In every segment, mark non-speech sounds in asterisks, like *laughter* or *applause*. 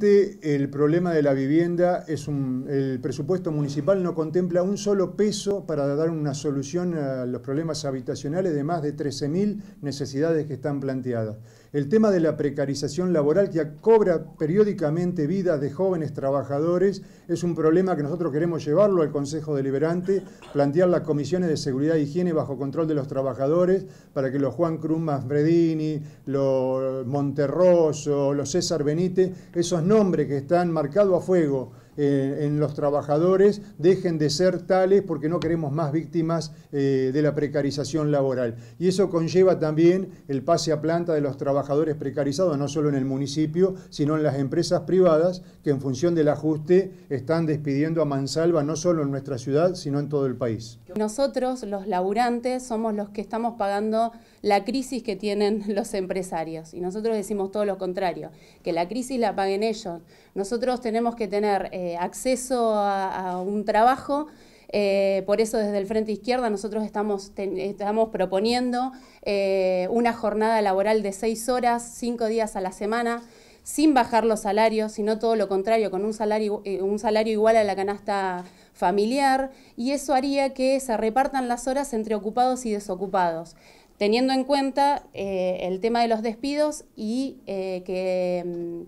El problema de la vivienda es un, el presupuesto municipal no contempla un solo peso para dar una solución a los problemas habitacionales de más de 13.000 necesidades que están planteadas el tema de la precarización laboral que cobra periódicamente vidas de jóvenes trabajadores es un problema que nosotros queremos llevarlo al Consejo Deliberante, plantear las comisiones de seguridad e higiene bajo control de los trabajadores para que los Juan Cruz Bredini, los Monterroso, los César Benítez, esos nombres que están marcados a fuego eh, en los trabajadores dejen de ser tales porque no queremos más víctimas eh, de la precarización laboral. Y eso conlleva también el pase a planta de los trabajadores precarizados, no solo en el municipio, sino en las empresas privadas que en función del ajuste están despidiendo a mansalva no solo en nuestra ciudad, sino en todo el país. Nosotros, los laburantes, somos los que estamos pagando la crisis que tienen *laughs* los empresarios y nosotros decimos todo lo contrario, que la crisis la paguen ellos. Nosotros tenemos que tener... Eh, eh, acceso a, un trabajo. Eh, por eso desde el Frente Izquierda nosotros estamos, estamos proponiendo eh, una jornada laboral de seis horas, cinco días a la semana, sin bajar los salarios, sino todo lo contrario, con un salario, un salario igual a la canasta familiar, y eso haría que se repartan las horas entre ocupados y desocupados teniendo en cuenta el tema de los despidos y que mm,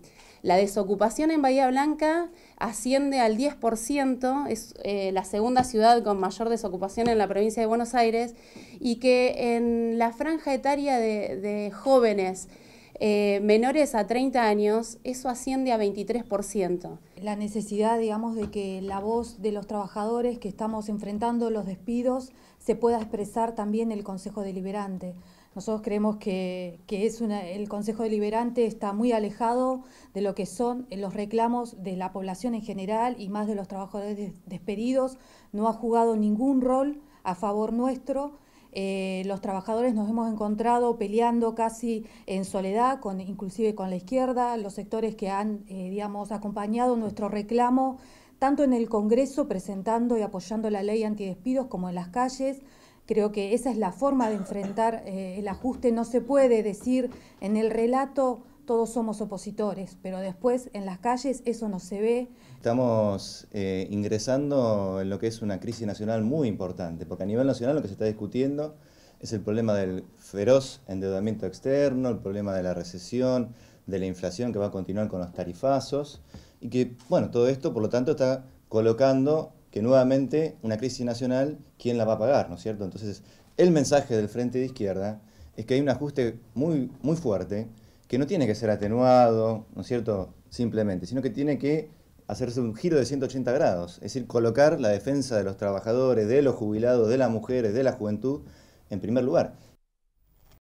la desocupación en Bahía Blanca asciende al 10%, es eh, la segunda ciudad con mayor desocupación en la provincia de Buenos Aires, y que en la franja etaria de, de jóvenes eh, menores a 30 años, eso asciende a 23%. La necesidad, digamos, de que la voz de los trabajadores que estamos enfrentando los despidos se pueda expresar también en el Consejo Deliberante. Nosotros creemos que, que es una, el Consejo Deliberante está muy alejado de lo que son los reclamos de la población en general y más de los trabajadores despedidos. No ha jugado ningún rol a favor nuestro eh, los trabajadores nos hemos encontrado peleando casi en soledad, con, inclusive con la izquierda, los sectores que han, eh, digamos, acompañado nuestro reclamo, tanto en el Congreso presentando y apoyando la ley antidespidos como en las calles. Creo que esa es la forma de enfrentar eh, el ajuste. No se puede decir en el relato todos somos opositores, pero después en las calles eso no se ve. Estamos eh, ingresando en lo que es una crisis nacional muy importante, porque a nivel nacional lo que se está discutiendo es el problema del feroz endeudamiento externo, el problema de la recesión, de la inflación que va a continuar con los tarifazos, y que, bueno, todo esto, por lo tanto, está colocando que nuevamente una crisis nacional, ¿quién la va a pagar? ¿No es cierto? Entonces, el mensaje del Frente de Izquierda es que hay un ajuste muy, muy fuerte que no tiene que ser atenuado, ¿no es cierto? Simplemente, sino que tiene que hacerse un giro de 180 grados, es decir, colocar la defensa de los trabajadores, de los jubilados, de las mujeres, de la juventud en primer lugar.